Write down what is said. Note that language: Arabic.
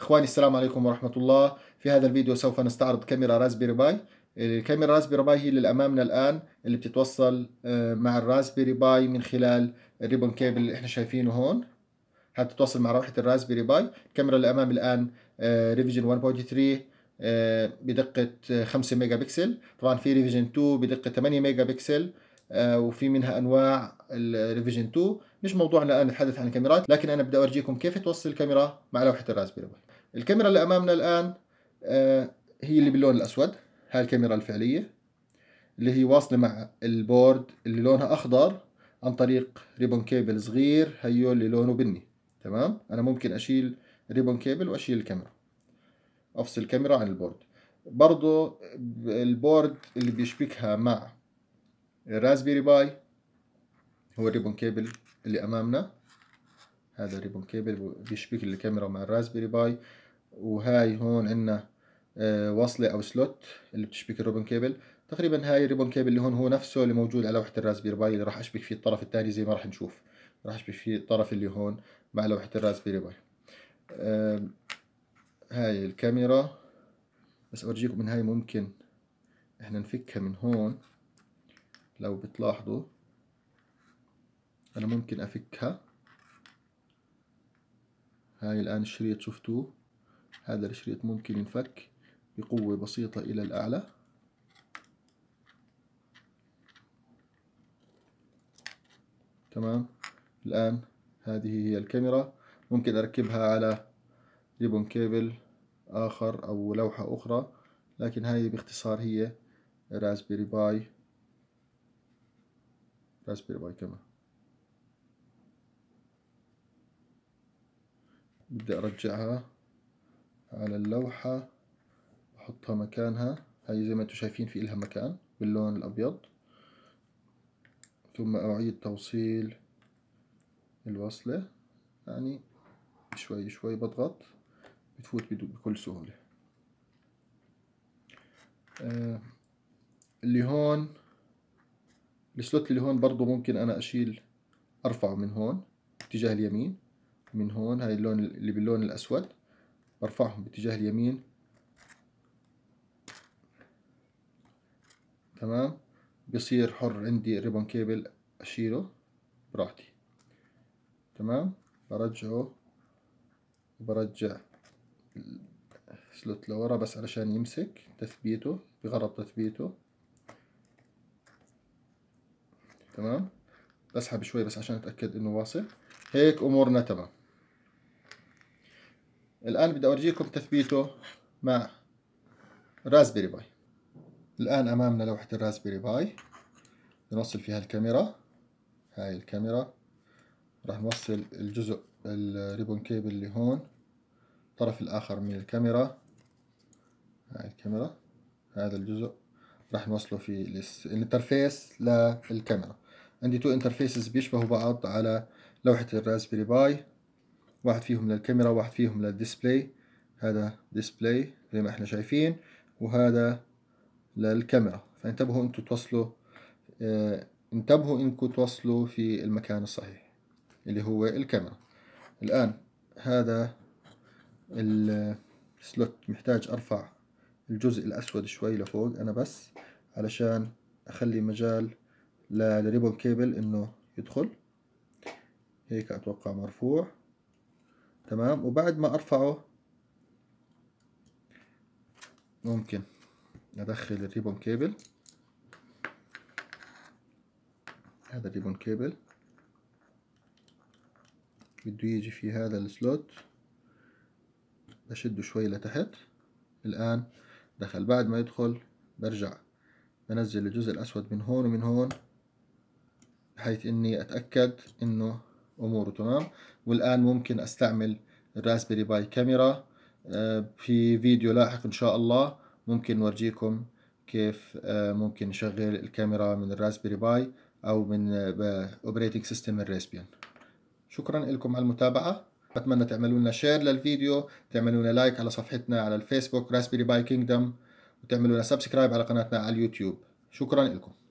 اخواني السلام عليكم ورحمة الله في هذا الفيديو سوف نستعرض كاميرا رازبيري باي الكاميرا رازبيري باي هي اللي امامنا الان اللي بتتوصل آه، مع الرازبيري باي من خلال الريبون كيبل اللي احنا شايفينه هون هتتوصل مع روحة الرازبيري باي الكاميرا اللي امام الان آه، ريفيجن 1.3 آه، بدقة 5 ميجا بكسل طبعا في ريفيجن 2 بدقة 8 ميجا بكسل آه، وفي منها انواع الريفيجن 2 مش موضوعنا الان نتحدث عن الكاميرات لكن انا بدي اورجيكم كيف توصل الكاميرا مع لوحه الرازبيري باي الكاميرا اللي امامنا الان آه، هي اللي باللون الاسود هاي الكاميرا الفعليه اللي هي واصله مع البورد اللي لونها اخضر عن طريق ريبون كيبل صغير هيو اللي لونه بني تمام انا ممكن اشيل ريبون كيبل واشيل الكاميرا افصل الكاميرا عن البورد برضو البورد اللي بيشبكها مع الرازبيري باي هو الريبون كيبل اللي امامنا هذا الريبون كيبل بيشبك الكاميرا مع الرازبيري باي وهاي هون عندنا آه، وصلة أو سلوت اللي بتشبك الريبون كيبل تقريبا هاي الريبون كيبل اللي هون هو نفسه اللي موجود على لوحة الرازبيري باي اللي راح أشبك فيه الطرف الثاني زي ما راح نشوف راح أشبك فيه الطرف اللي هون مع لوحة الرازبيري باي هاي الكاميرا بس أورجيكم من هاي ممكن إحنا نفكها من هون لو بتلاحظوا أنا ممكن أفكها هاي الآن الشريط شفتوه هذا الشريط ممكن ينفك بقوة بسيطة إلى الأعلى تمام الآن هذه هي الكاميرا ممكن أركبها على ريبون كيبل آخر أو لوحة أخرى لكن هاي باختصار هي رازبيري باي E Raspberry Pi كمان بدي ارجعها على اللوحة احطها مكانها هاي زي ما انتم شايفين في إلها مكان باللون الابيض ثم اعيد توصيل الوصلة يعني شوي شوي بضغط بتفوت بكل سهولة آه اللي هون السلوت اللي هون برضو ممكن انا اشيل ارفعه من هون باتجاه اليمين من هون هاي اللون اللي باللون الاسود برفعهم باتجاه اليمين تمام بصير حر عندي ريبون كيبل اشيله براحتي تمام برجعه وبرجع السلوت لورا بس علشان يمسك تثبيته بغرض تثبيته تمام بسحب شوي بس عشان اتاكد انه واصل هيك امورنا تمام الان بدي اورجيكم تثبيته مع رازبيري باي الان امامنا لوحه الرازبيري باي بنوصل فيها الكاميرا هاي الكاميرا راح نوصل الجزء الريبون كيبل اللي هون الطرف الاخر من الكاميرا هاي الكاميرا هذا الجزء رح نوصله في الانترفيس للكاميرا عندي تو انترفيسز بيشبهوا بعض على لوحة الرازبري باي واحد فيهم للكاميرا واحد فيهم للديسبلاي هذا ديسبلاي زي ما احنا شايفين وهذا للكاميرا فانتبهوا انتوا توصلوا اه انتبهوا انكم توصلوا في المكان الصحيح اللي هو الكاميرا الان هذا السلوت محتاج ارفع الجزء الأسود شوي لفوق أنا بس علشان أخلي مجال للريبون كيبل إنه يدخل هيك أتوقع مرفوع تمام وبعد ما أرفعه ممكن أدخل الريبون كيبل هذا الريبون كيبل بده يجي في هذا السلوت بشده شوي لتحت الآن دخل بعد ما يدخل برجع بنزل الجزء الأسود من هون ومن هون بحيث إني أتأكد إنه أموره تمام والآن ممكن أستعمل الراسبيري باي كاميرا آه، في فيديو لاحق إن شاء الله ممكن نورجيكم كيف آه، ممكن نشغل الكاميرا من الراسبيري باي أو من أوبريتنج سيستم الريسبيان شكرا لكم على المتابعة بتمنى تعملوا لنا شير للفيديو تعملوا لنا لايك على صفحتنا على الفيسبوك راسبيري باي كينجدم وتعملوا لنا سبسكرايب على قناتنا على اليوتيوب شكرا لكم